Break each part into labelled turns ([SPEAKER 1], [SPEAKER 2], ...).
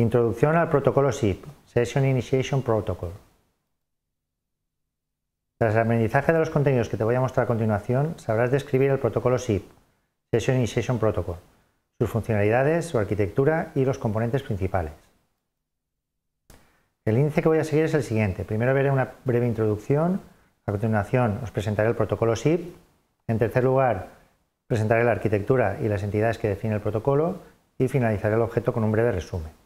[SPEAKER 1] Introducción al protocolo SIP, Session Initiation Protocol. Tras el aprendizaje de los contenidos que te voy a mostrar a continuación, sabrás describir el protocolo SIP, Session Initiation Protocol, sus funcionalidades, su arquitectura y los componentes principales. El índice que voy a seguir es el siguiente. Primero veré una breve introducción, a continuación os presentaré el protocolo SIP, en tercer lugar presentaré la arquitectura y las entidades que define el protocolo y finalizaré el objeto con un breve resumen.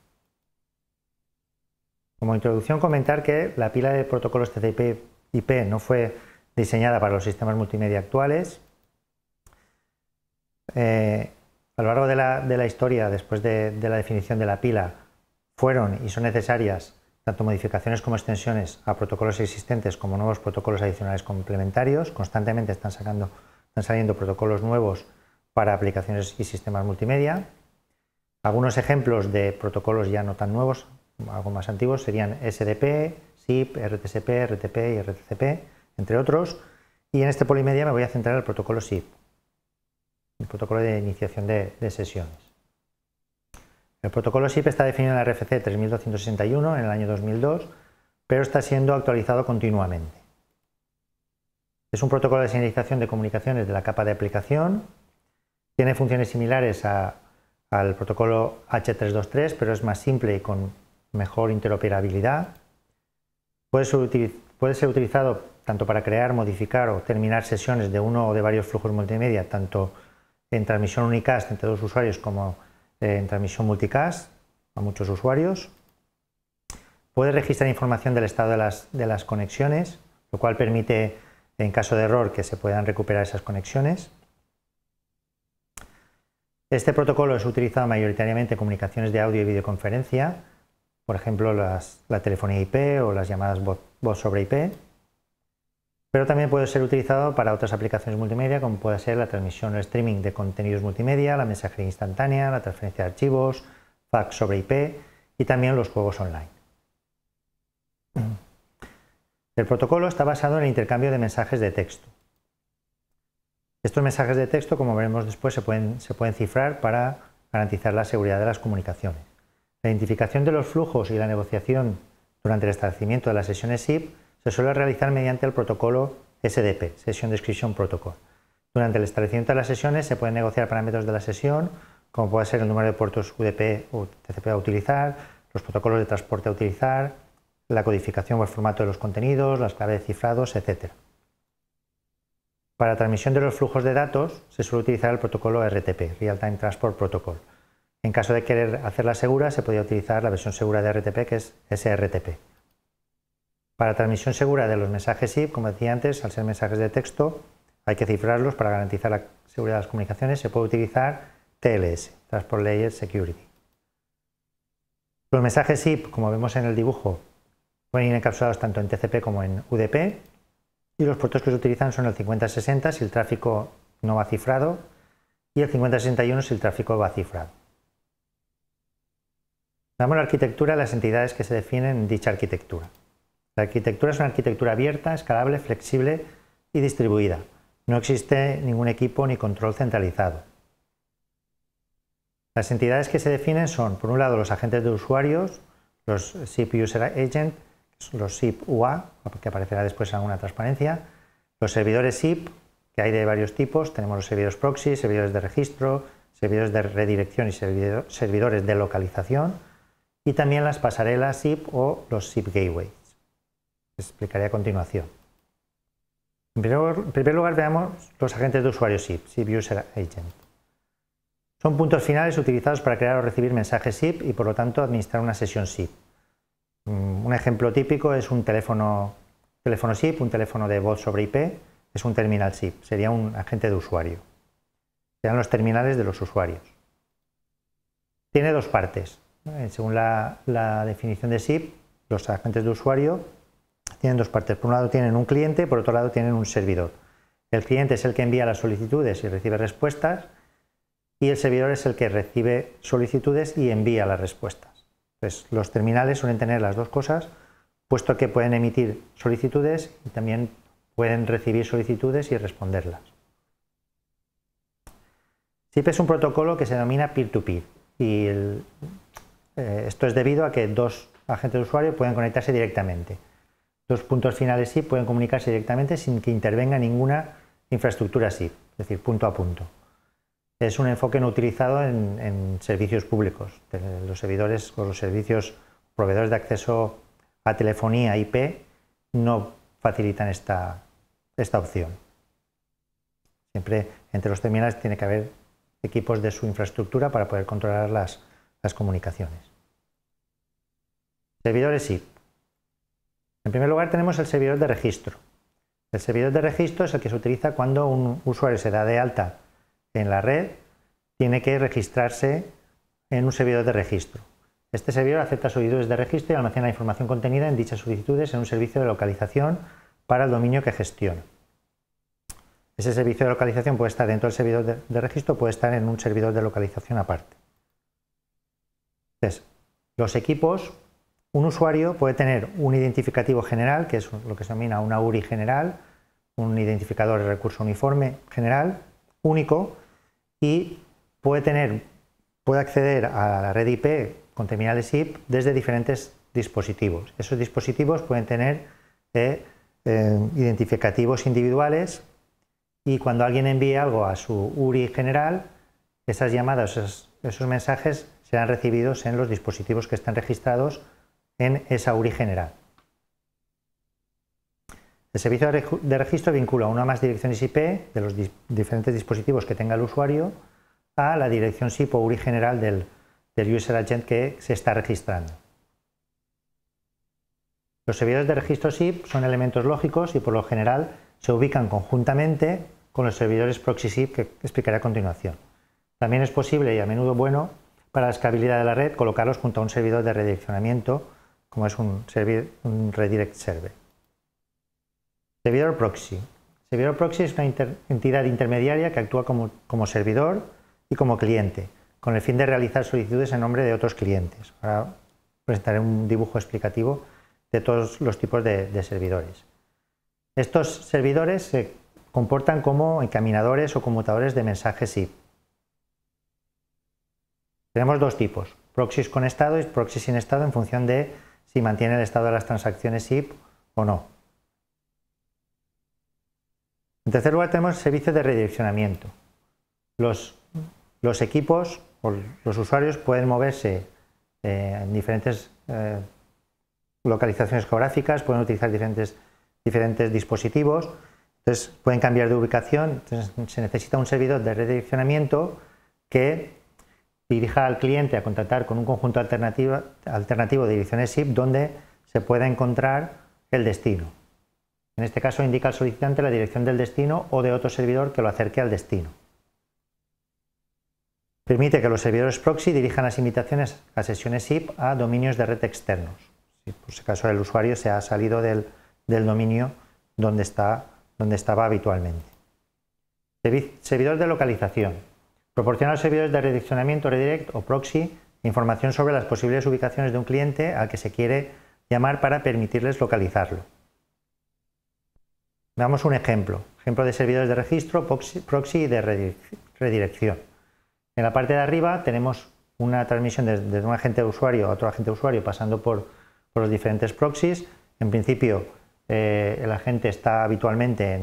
[SPEAKER 1] Como introducción, comentar que la pila de protocolos TCP/IP no fue diseñada para los sistemas multimedia actuales. Eh, a lo largo de la, historia, después de, la definición de la pila, fueron y son necesarias tanto modificaciones como extensiones a protocolos existentes como nuevos protocolos adicionales complementarios. Constantemente están, sacando, están saliendo protocolos nuevos para aplicaciones y sistemas multimedia. Algunos ejemplos de protocolos ya no tan nuevos algo más antiguos, serían SDP, SIP, RTCP, RTP y RTCP, entre otros. Y en este polimedia me voy a centrar en el protocolo SIP, el protocolo de iniciación de, sesiones. El protocolo SIP está definido en la RFC 3261 en el año 2002, pero está siendo actualizado continuamente. Es un protocolo de señalización de comunicaciones de la capa de aplicación. Tiene funciones similares al protocolo H323, pero es más simple y con mejor interoperabilidad. Puede ser, utilizado tanto para crear, modificar o terminar sesiones de uno o de varios flujos multimedia, tanto en transmisión unicast entre dos usuarios como eh, en transmisión multicast a muchos usuarios. Puede registrar información del estado de las conexiones, lo cual permite, en caso de error, que se puedan recuperar esas conexiones. Este protocolo es utilizado mayoritariamente en comunicaciones de audio y videoconferencia, por ejemplo, la telefonía IP o las llamadas voz, sobre IP, pero también puede ser utilizado para otras aplicaciones multimedia, como puede ser la transmisión o streaming de contenidos multimedia, la mensajería instantánea, la transferencia de archivos, fax sobre IP y también los juegos online. El protocolo está basado en el intercambio de mensajes de texto. Estos mensajes de texto, como veremos después, se pueden cifrar para garantizar la seguridad de las comunicaciones. La identificación de los flujos y la negociación durante el establecimiento de las sesiones SIP se suele realizar mediante el protocolo SDP, Session Description Protocol. Durante el establecimiento de las sesiones se pueden negociar parámetros de la sesión, como puede ser el número de puertos UDP o TCP a utilizar, los protocolos de transporte a utilizar, la codificación o el formato de los contenidos, las claves de cifrados, etc. Para transmisión de los flujos de datos se suele utilizar el protocolo RTP, Real Time Transport Protocol, en caso de querer hacerla segura, se podría utilizar la versión segura de RTP, que es SRTP. Para transmisión segura de los mensajes SIP, como decía antes, al ser mensajes de texto, hay que cifrarlos para garantizar la seguridad de las comunicaciones. Se puede utilizar TLS, Transport Layer Security. Los mensajes SIP, como vemos en el dibujo, pueden ir encapsulados tanto en TCP como en UDP. Y los puertos que se utilizan son el 5060 si el tráfico no va cifrado y el 5061 si el tráfico va cifrado. Damos la arquitectura a las entidades que se definen en dicha arquitectura. La arquitectura es una arquitectura abierta, escalable, flexible y distribuida. No existe ningún equipo ni control centralizado. Las entidades que se definen son, por un lado, los agentes de usuarios, los SIP User Agent, los SIP UA, que aparecerá después en alguna transparencia, los servidores SIP, que hay de varios tipos, tenemos los servidores proxy, servidores de registro, servidores de redirección y servidores de localización, y también las pasarelas SIP o los SIP Gateways. Les explicaré a continuación. En primer, lugar, veamos los agentes de usuario SIP, SIP User Agent. Son puntos finales utilizados para crear o recibir mensajes SIP y, por lo tanto, administrar una sesión SIP. Mm, un ejemplo típico es un teléfono, teléfono SIP, un teléfono de voz sobre IP, es un terminal SIP, sería un agente de usuario. Serán los terminales de los usuarios. Tiene dos partes, según la, definición de SIP, los agentes de usuario tienen dos partes. Por un lado tienen un cliente, por otro lado tienen un servidor. El cliente es el que envía las solicitudes y recibe respuestas y el servidor es el que recibe solicitudes y envía las respuestas. los terminales suelen tener las dos cosas, puesto que pueden emitir solicitudes y también pueden recibir solicitudes y responderlas. SIP es un protocolo que se denomina peer-to-peer y eh, esto es debido a que dos agentes de usuario pueden conectarse directamente. Dos puntos finales sí pueden comunicarse directamente sin que intervenga ninguna infraestructura sí, es decir, punto a punto. Es un enfoque no utilizado en, servicios públicos. Los servidores o los servicios proveedores de acceso a telefonía IP no facilitan esta, esta opción. Siempre entre los terminales tiene que haber equipos de su infraestructura para poder controlarlas las comunicaciones. Servidores IP. En primer lugar tenemos el servidor de registro. El servidor de registro es el que se utiliza cuando un usuario se da de alta en la red, tiene que registrarse en un servidor de registro. Este servidor acepta solicitudes de registro y almacena la información contenida en dichas solicitudes en un servicio de localización para el dominio que gestiona. Ese servicio de localización puede estar dentro del servidor de, registro, puede estar en un servidor de localización aparte los equipos, un usuario puede tener un identificativo general, que es lo que se denomina una URI general, un identificador de recurso uniforme general, único, y puede tener, puede acceder a la red IP con terminales IP desde diferentes dispositivos. Esos dispositivos pueden tener eh, eh, identificativos individuales y cuando alguien envía algo a su URI general, esas llamadas, esos mensajes serán recibidos en los dispositivos que estén registrados en esa URI general. El servicio de registro vincula una o más direcciones IP de los diferentes dispositivos que tenga el usuario a la dirección SIP o URI general del, del user agent que se está registrando. Los servidores de registro SIP son elementos lógicos y por lo general se ubican conjuntamente con los servidores proxy SIP que explicaré a continuación. También es posible y a menudo bueno para la escalabilidad de la red, colocarlos junto a un servidor de redireccionamiento, como es un, redirect server. Servidor proxy. Servidor proxy es una entidad intermediaria que actúa como, servidor y como cliente, con el fin de realizar solicitudes en nombre de otros clientes. Ahora presentaré un dibujo explicativo de todos los tipos de, de servidores. Estos servidores se comportan como encaminadores o conmutadores de mensajes IP tenemos dos tipos, proxies con estado y proxies sin estado en función de si mantiene el estado de las transacciones SIP o no. En tercer lugar tenemos servicios de redireccionamiento. Los, los equipos o los usuarios pueden moverse eh, en diferentes eh, localizaciones geográficas, pueden utilizar diferentes, diferentes dispositivos, entonces pueden cambiar de ubicación, entonces se necesita un servidor de redireccionamiento que dirija al cliente a contactar con un conjunto alternativo, de direcciones SIP donde se pueda encontrar el destino. En este caso indica al solicitante la dirección del destino o de otro servidor que lo acerque al destino. Permite que los servidores proxy dirijan las invitaciones a sesiones SIP a dominios de red externos, si por si acaso el usuario se ha salido del, del dominio donde, está, donde estaba habitualmente. Servidor de localización. Proporcionar servidores de redireccionamiento redirect o proxy información sobre las posibles ubicaciones de un cliente al que se quiere llamar para permitirles localizarlo. Veamos un ejemplo, ejemplo de servidores de registro, proxy y de redirección. En la parte de arriba tenemos una transmisión desde un agente de usuario a otro agente de usuario pasando por, los diferentes proxies. En principio, eh, el agente está habitualmente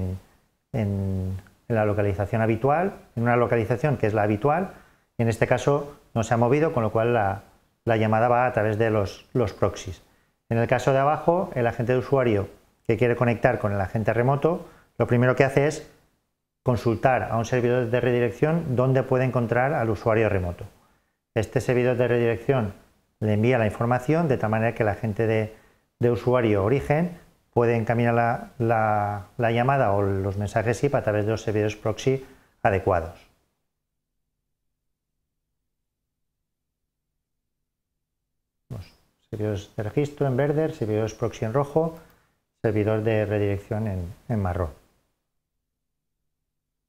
[SPEAKER 1] en en la localización habitual, en una localización que es la habitual, en este caso no se ha movido, con lo cual la, llamada va a través de los, los proxies. En el caso de abajo, el agente de usuario que quiere conectar con el agente remoto, lo primero que hace es consultar a un servidor de redirección dónde puede encontrar al usuario remoto. Este servidor de redirección le envía la información de tal manera que el agente de usuario origen puede encaminar la, llamada o los mensajes SIP a través de los servidores proxy adecuados. servidores de registro en verde, servidores proxy en rojo, servidor de redirección en, marrón.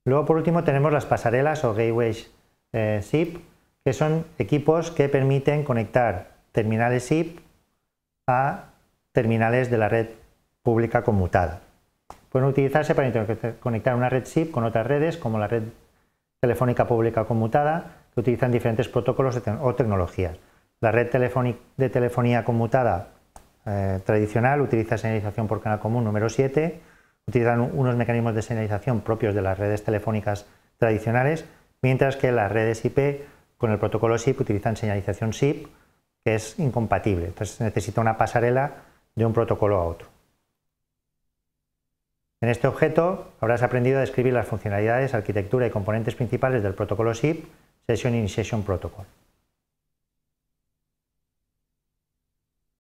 [SPEAKER 1] Luego, por último, tenemos las pasarelas o gateways eh, SIP, que son equipos que permiten conectar terminales SIP a terminales de la red pública conmutada. Pueden utilizarse para conectar una red SIP con otras redes, como la red telefónica pública conmutada, que utilizan diferentes protocolos o tecnologías. La red de telefonía conmutada eh, tradicional utiliza señalización por canal común número 7, utilizan unos mecanismos de señalización propios de las redes telefónicas tradicionales, mientras que las redes IP con el protocolo SIP utilizan señalización SIP, que es incompatible. Entonces necesita una pasarela de un protocolo a otro. En este objeto habrás aprendido a describir las funcionalidades, arquitectura y componentes principales del protocolo SIP, Session Initiation Protocol.